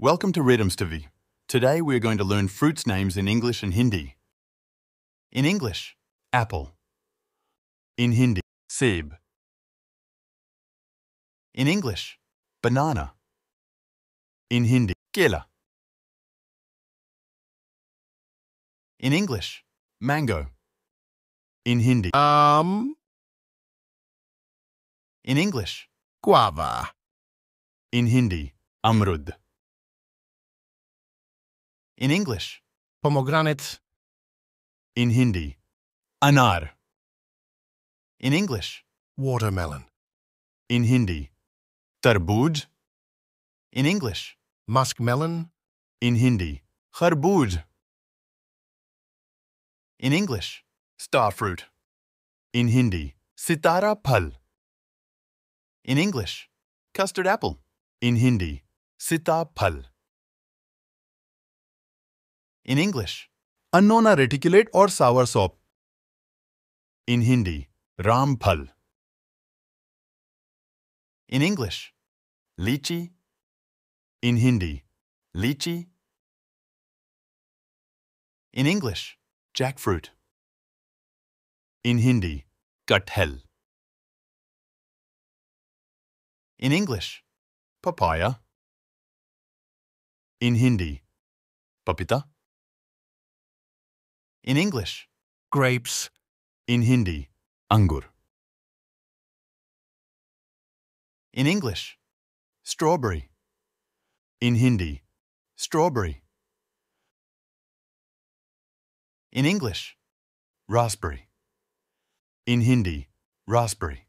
Welcome to Rhythms Today we are going to learn fruits names in English and Hindi. In English, apple. In Hindi, seb. In English, banana. In Hindi, kela. In English, mango. In Hindi, um. In English, guava. In Hindi, amrud in English. Pomegranate. In Hindi. Anar. In English. Watermelon. In Hindi. Tarbooz. In English. Muskmelon. In Hindi. Kharbooz. In English. Starfruit. In Hindi. Sitara phal. In English. Custard apple. In Hindi. Sita phal in English, Annona reticulate or sour soap. In Hindi, Ram In English, Lychee. In Hindi, Lychee. In English, jackfruit. In Hindi, kathel. In English, papaya. In Hindi, papita in English, grapes, in Hindi, angur. In English, strawberry. In Hindi, strawberry. In English, raspberry. In Hindi, raspberry.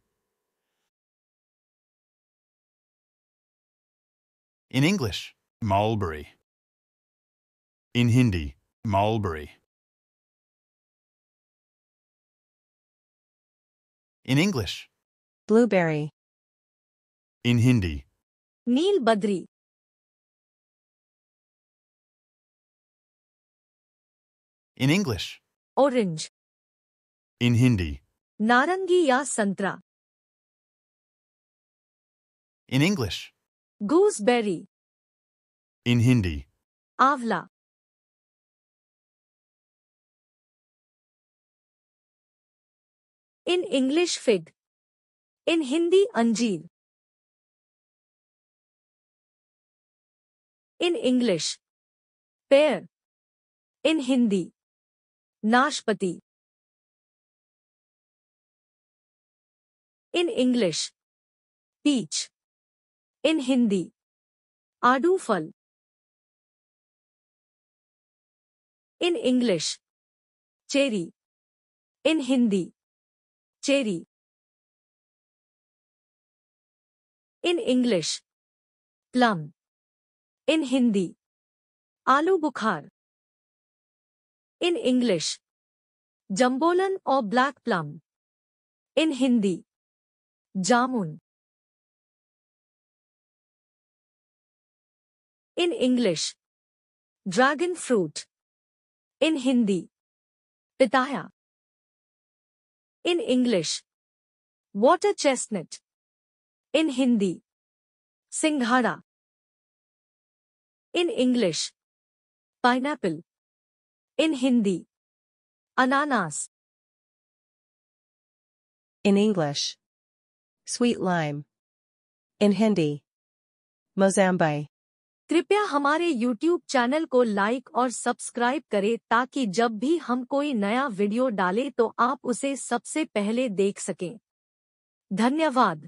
In English, mulberry. In Hindi, mulberry. In English. Blueberry. In Hindi. Neel Badri. In English. Orange. In Hindi. Narangi ya santra. In English. Gooseberry. In Hindi. Avla. In English fig. In Hindi anjeer. In English. Pear. In Hindi. Nashpati. In English. Peach. In Hindi. Adu fal. In English. Cherry. In Hindi. Cherry in English plum in Hindi aloo bukhara in English jambolan और black plum in Hindi jamun in English dragon fruit in Hindi pitaya In English, water chestnut. In Hindi, singhara. In English, pineapple. In Hindi, ananas. In English, sweet lime. In Hindi, Mozambique. कृपया हमारे YouTube channel को like और subscribe करें ताकि जब भी हम कोई नया वीडियो डालें तो आप उसे सबसे पहले देख सकें धन्यवाद